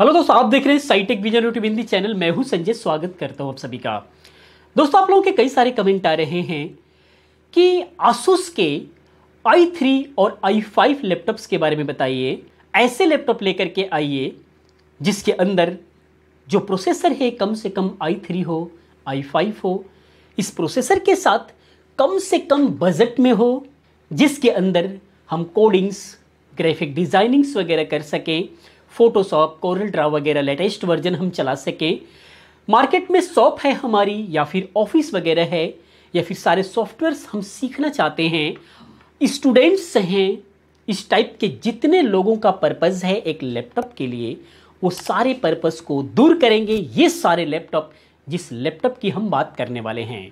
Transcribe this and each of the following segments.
hello दोस्तों आप देख रहे हैं Scitech Vision YouTube Hindi channel मैं हूं संजय स्वागत करता हूं आप सभी का दोस्तों आप लोगों के कई सारे कमेंट आ रहे हैं कि आसूस के आई थ्री और आई फाइव लैपटॉप्स के बारे में बताइए ऐसे लैपटॉप लेकर के आइए जिसके अंदर जो प्रोसेसर है कम से कम आई थ्री हो आई फाइव हो इस प्रोसेसर के साथ कम से कम बजट में हो जिसके अंदर हम कोडिंग्स ग्राफिक डिज़ाइनिंग्स वगैरह कर सकें फोटोशॉप कोरल ड्रा वगैरह लेटेस्ट वर्जन हम चला सकें मार्केट में शॉप है हमारी या फिर ऑफिस वगैरह है या फिर सारे सॉफ्टवेयर्स हम सीखना चाहते हैं स्टूडेंट्स हैं इस टाइप के जितने लोगों का पर्पज़ है एक लैपटॉप के लिए वो सारे पर्पज़ को दूर करेंगे ये सारे लैपटॉप जिस लैपटॉप की हम बात करने वाले हैं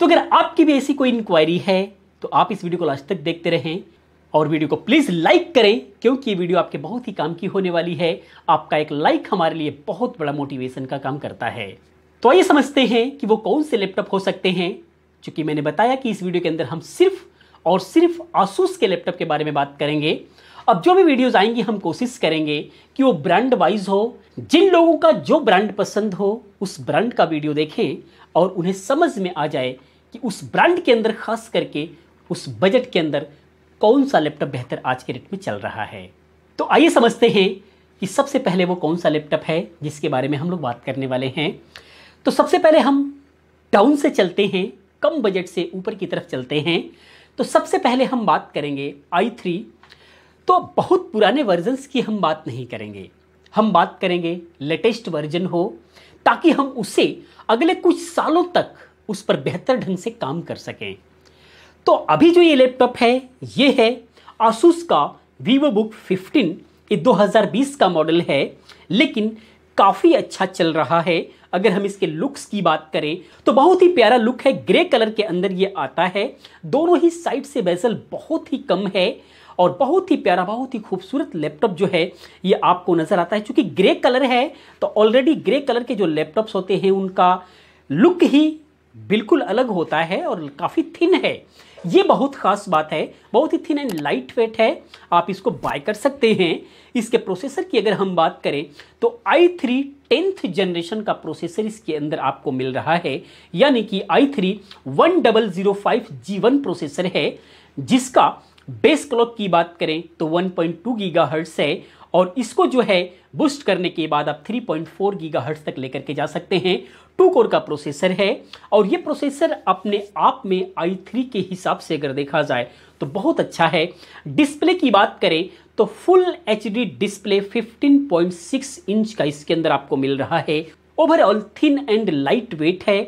तो अगर आपकी भी ऐसी कोई इंक्वायरी है तो आप इस वीडियो को लास्ट तक देखते रहें और वीडियो को प्लीज़ लाइक करें क्योंकि ये वीडियो आपके बहुत ही काम की होने वाली है आपका एक लाइक हमारे लिए बहुत बड़ा मोटिवेशन का काम करता है तो आइए समझते हैं कि वो कौन से लैपटॉप हो सकते हैं चूँकि मैंने बताया कि इस वीडियो के अंदर हम सिर्फ और सिर्फ आसूस के लैपटॉप के बारे में बात करेंगे अब जो भी वीडियोज़ आएंगी हम कोशिश करेंगे कि वो ब्रांड वाइज हो जिन लोगों का जो ब्रांड पसंद हो उस ब्रांड का वीडियो देखें और उन्हें समझ में आ जाए कि उस ब्रांड के अंदर खास करके उस बजट के अंदर कौन सा लैपटॉप बेहतर आज के रेट में चल रहा है तो आइए समझते हैं कि सबसे पहले वो कौन सा लैपटॉप है जिसके बारे में हम लोग बात करने वाले हैं तो सबसे पहले हम डाउन से चलते हैं कम बजट से ऊपर की तरफ चलते हैं तो सबसे पहले हम बात करेंगे आई थ्री तो बहुत पुराने वर्जन्स की हम बात नहीं करेंगे हम बात करेंगे लेटेस्ट वर्जन हो ताकि हम उसे अगले कुछ सालों तक उस पर बेहतर ढंग से काम कर सकें तो अभी जो ये लैपटॉप है ये है आसूस का वीवो बुक फिफ्टीन ये 2020 का मॉडल है लेकिन काफ़ी अच्छा चल रहा है अगर हम इसके लुक्स की बात करें तो बहुत ही प्यारा लुक है ग्रे कलर के अंदर ये आता है दोनों ही साइड से बेजल बहुत ही कम है और बहुत ही प्यारा बहुत ही खूबसूरत लैपटॉप जो है ये आपको नज़र आता है क्योंकि ग्रे कलर है तो ऑलरेडी ग्रे कलर के जो लैपटॉप्स होते हैं उनका लुक ही बिल्कुल अलग होता है और काफ़ी थिन है ये बहुत ख़ास बात है बहुत ही थिन एंड लाइट वेट है आप इसको बाय कर सकते हैं इसके प्रोसेसर की अगर हम बात करें तो i3 थ्री टेंथ जनरेशन का प्रोसेसर इसके अंदर आपको मिल रहा है यानी कि i3 three one double zero five processor है जिसका बेस क्लॉक की बात करें तो 1.2 गीगाहर्ट्ज़ है और इसको जो है बूस्ट करने के बाद आप 3.4 गीगाहर्ट्ज़ तक लेकर के जा सकते हैं टू कोर का प्रोसेसर है और ये प्रोसेसर अपने आप में आई थ्री के हिसाब से अगर देखा जाए तो बहुत अच्छा है डिस्प्ले की बात करें तो full H D display 15.6 inch का इसके अंदर आपको मिल रहा है overall thin and light weight है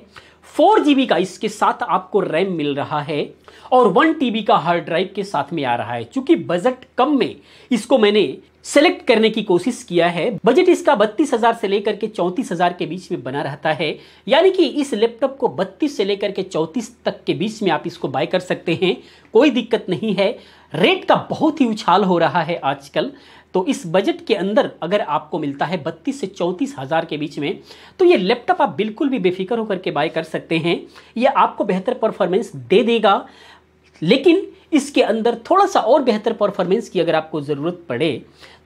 फोर जी का इसके साथ आपको रैम मिल रहा है और वन टीबी का हार्ड ड्राइव के साथ में आ रहा है चूंकि बजट कम में इसको मैंने सेलेक्ट करने की कोशिश किया है बजट इसका बत्तीस हजार से लेकर के चौंतीस हजार के बीच में बना रहता है यानी कि इस लैपटॉप को बत्तीस से लेकर के चौंतीस तक के बीच में आप इसको बाय कर सकते हैं कोई दिक्कत नहीं है रेट का बहुत ही उछाल हो रहा है आजकल तो इस बजट के अंदर अगर आपको मिलता है बत्तीस से चौंतीस हज़ार के बीच में तो ये लैपटॉप आप बिल्कुल भी बेफिक्र होकर के बाय कर सकते हैं ये आपको बेहतर परफॉर्मेंस दे देगा लेकिन इसके अंदर थोड़ा सा और बेहतर परफॉर्मेंस की अगर आपको ज़रूरत पड़े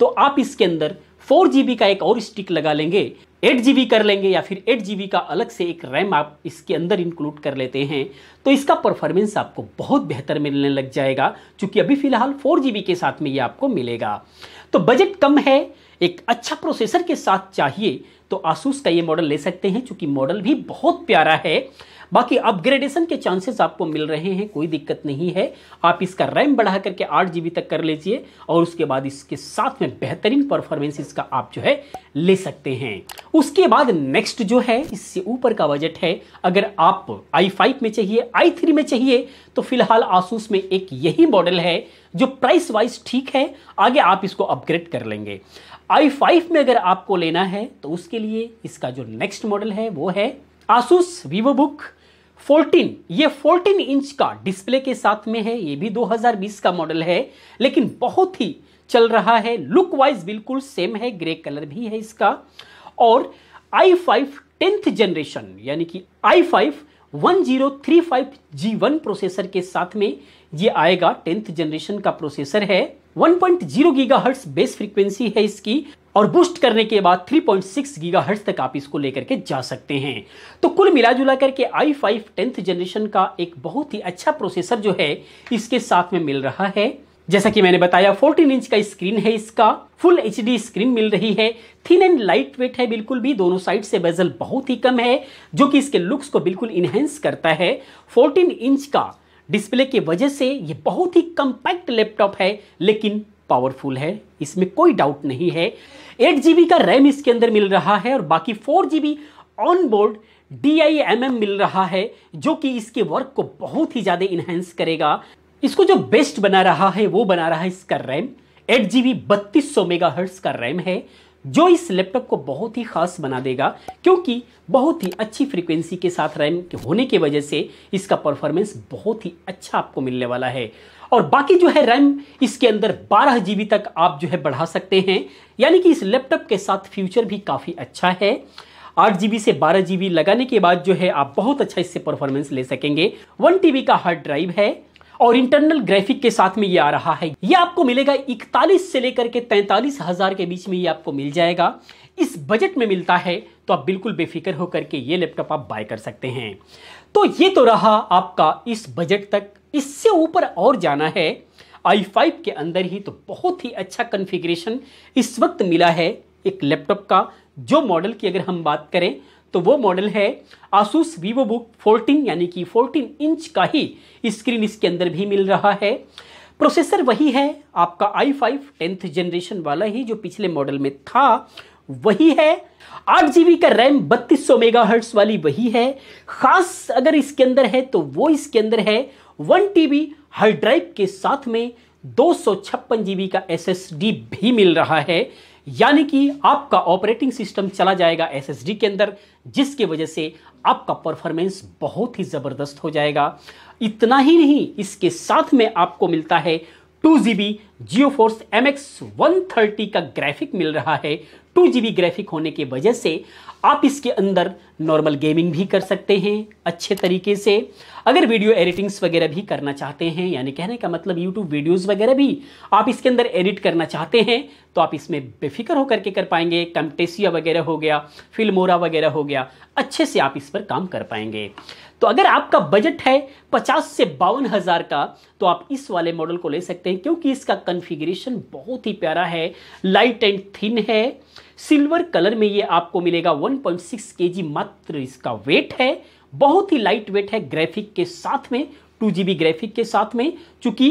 तो आप इसके अंदर फोर जीबी का एक और स्टिक लगा लेंगे एट जी कर लेंगे या फिर एट जीबी का अलग से एक रैम आप इसके अंदर इंक्लूड कर लेते हैं तो इसका परफॉर्मेंस आपको बहुत बेहतर मिलने लग जाएगा चूंकि अभी फ़िलहाल फोर जीबी के साथ में ये आपको मिलेगा तो बजट कम है एक अच्छा प्रोसेसर के साथ चाहिए तो आसूस का ये मॉडल ले सकते हैं चूंकि मॉडल भी बहुत प्यारा है बाकी अपग्रेडेशन के चांसेस आपको मिल रहे हैं कोई दिक्कत नहीं है आप इसका रैम बढ़ा करके आठ जी तक कर लीजिए और उसके बाद इसके साथ में बेहतरीन परफॉर्मेंस इसका आप जो है ले सकते हैं उसके बाद नेक्स्ट जो है इससे ऊपर का बजट है अगर आप आई फाइव में चाहिए आई थ्री में चाहिए तो फिलहाल आसूस में एक यही मॉडल है जो प्राइस वाइज ठीक है आगे आप इसको अपग्रेड कर लेंगे आई फाइव में अगर आपको लेना है तो उसके लिए इसका जो नेक्स्ट मॉडल है वो है आसूस वीवो बुक फोर्टीन ये फोर्टीन इंच का डिस्प्ले के साथ में है ये भी 2020 का मॉडल है लेकिन बहुत ही चल रहा है लुक वाइज बिल्कुल सेम है ग्रे कलर भी है इसका और आई फाइव टेंथ जनरेशन यानी कि i five one zero three five G one processor के साथ में ये आएगा टेंथ जनरेशन का प्रोसेसर है 1.0 गीगाहर्ट्ज बेस फ्रीक्वेंसी है इसकी और बूस्ट करने के बाद 3.6 पॉइंट सिक्स तक आप इसको लेकर के जा सकते हैं तो कुल मिला जुला करके आई फाइव टेंथ जनरेशन का एक बहुत ही अच्छा प्रोसेसर जो है इसके साथ में मिल रहा है जैसा कि मैंने बताया 14 इंच का स्क्रीन है इसका फुल एच स्क्रीन मिल रही है थिन एंड लाइट वेट है बिल्कुल भी दोनों साइड से बेजल बहुत ही कम है जो कि इसके लुक्स को बिल्कुल इनहेंस करता है 14 इंच का डिस्प्ले की वजह से यह बहुत ही कंपैक्ट लैपटॉप है लेकिन पावरफुल है इसमें कोई डाउट नहीं है एट जी का रैम इसके अंदर मिल रहा है और बाकी four G B on board D I M M मिल रहा है जो कि इसके वर्क को बहुत ही ज़्यादा इनहेंस करेगा इसको जो बेस्ट बना रहा है वो बना रहा है इसका रैम एट जी बी बत्तीस सौ मेगा हर्ट्स का रैम है जो इस लैपटॉप को बहुत ही खास बना देगा क्योंकि बहुत ही अच्छी फ्रीक्वेंसी के साथ रैम होने की वजह से इसका परफॉर्मेंस बहुत ही अच्छा आपको मिलने वाला है और बाकी जो है रैम इसके अंदर बारह जी तक आप जो है बढ़ा सकते हैं यानी कि इस लैपटॉप के साथ फ्यूचर भी काफ़ी अच्छा है आठ जी से बारह जी लगाने के बाद जो है आप बहुत अच्छा इससे परफॉर्मेंस ले सकेंगे वन टी का हार्ड ड्राइव है और इंटरनल ग्राफिक के साथ में ये आ रहा है ये आपको मिलेगा इकतालीस से लेकर के तैंतालीस हज़ार के बीच में ये आपको मिल जाएगा इस बजट में मिलता है तो आप बिल्कुल बेफिक्र होकर के ये लैपटॉप आप बाय कर सकते हैं तो ये तो रहा आपका इस बजट तक इससे ऊपर और जाना है आई फाइव के अंदर ही तो बहुत ही अच्छा कन्फिग्रेशन इस वक्त मिला है एक लैपटॉप का जो मॉडल की अगर हम बात करें तो वो मॉडल है आसूस वीवो बुक फोर्टीन यानी कि 14 इंच का ही स्क्रीन इसके अंदर भी मिल रहा है प्रोसेसर वही है आपका आई फाइव टेंथ जनरेशन वाला ही जो पिछले मॉडल में था वही है आठ जीबी का रैम बत्तीस सौ मेगा हर्ट्स वाली वही है खास अगर इसके अंदर है तो वो इसके अंदर है वन टीबी हार्ड ड्राइव के साथ में दो सौ छप्पन जीबी का एस भी मिल रहा है यानी कि आपका ऑपरेटिंग सिस्टम चला जाएगा एस के अंदर जिसके वजह से आपका परफॉर्मेंस बहुत ही ज़बरदस्त हो जाएगा इतना ही नहीं इसके साथ में आपको मिलता है two G B GeForce M X one thirty का ग्राफिक मिल रहा है टू जी बी ग्राफिक होने के वजह से आप इसके अंदर नॉर्मल गेमिंग भी कर सकते हैं अच्छे तरीके से अगर वीडियो एडिटिंग्स वगैरह भी करना चाहते हैं यानी कहने का मतलब यूट्यूब वीडियोस वगैरह भी आप इसके अंदर एडिट करना चाहते हैं तो आप इसमें बेफिक्र होकर के कर पाएंगे कमटेसिया वगैरह हो गया फिल्मोरा वगैरह हो गया अच्छे से आप इस पर काम कर पाएंगे तो अगर आपका बजट है पचास से बावन हज़ार का तो आप इस वाले मॉडल को ले सकते हैं क्योंकि इसका कन्फिग्रेशन बहुत ही प्यारा है लाइट एंड थिन है सिल्वर कलर में ये आपको मिलेगा 1.6 पॉइंट मात्र इसका वेट है बहुत ही लाइट वेट है ग्राफिक के साथ में टू जी ग्राफिक के साथ में चूंकि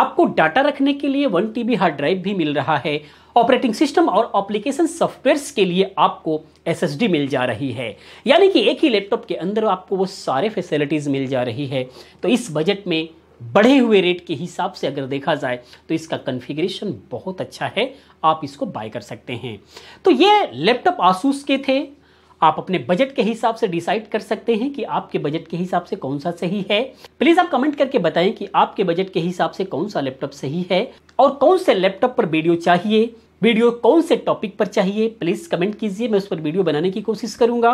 आपको डाटा रखने के लिए वन टी हार्ड ड्राइव भी मिल रहा है ऑपरेटिंग सिस्टम और एप्लीकेशन सॉफ्टवेयर्स के लिए आपको एस मिल जा रही है यानी कि एक ही लैपटॉप के अंदर आपको वो सारे फैसिलिटीज़ मिल जा रही है तो इस बजट में बढ़े हुए रेट के हिसाब से अगर देखा जाए तो इसका कन्फिग्रेशन बहुत अच्छा है आप इसको बाय कर सकते हैं तो ये लैपटॉप आसूस के थे आप अपने बजट के हिसाब से डिसाइड कर सकते हैं कि आपके बजट के हिसाब से कौन सा सही है प्लीज़ आप कमेंट करके बताएं कि आपके बजट के हिसाब से कौन सा लैपटॉप सही है और कौन से लैपटॉप पर वीडियो चाहिए वीडियो कौन से टॉपिक पर चाहिए प्लीज़ कमेंट कीजिए मैं उस पर वीडियो बनाने की कोशिश करूंगा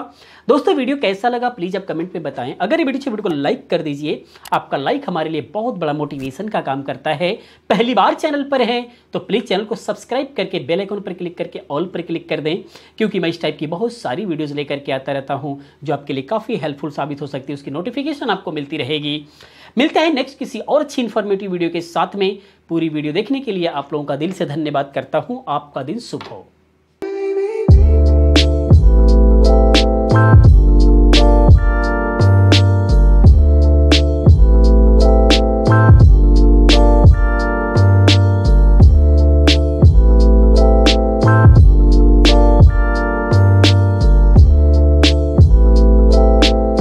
दोस्तों वीडियो कैसा लगा प्लीज़ आप कमेंट में बताएं अगर ये वीडियो वीडियो को लाइक कर दीजिए आपका लाइक हमारे लिए बहुत बड़ा मोटिवेशन का काम करता है पहली बार चैनल पर हैं तो प्लीज़ चैनल को सब्सक्राइब करके बेल पर क्लिक करके ऑल पर क्लिक कर दें क्योंकि मैं इस टाइप की बहुत सारी वीडियोज़ लेकर के आता रहता हूँ जो आपके लिए काफ़ी हेल्पफुल साबित हो सकती है उसकी नोटिफिकेशन आपको मिलती रहेगी मिलता है नेक्स्ट किसी और अच्छी इन्फॉर्मेटिव वीडियो के साथ में पूरी वीडियो देखने के लिए आप लोगों का दिल से धन्यवाद करता हूँ आपका दिन शुभ हो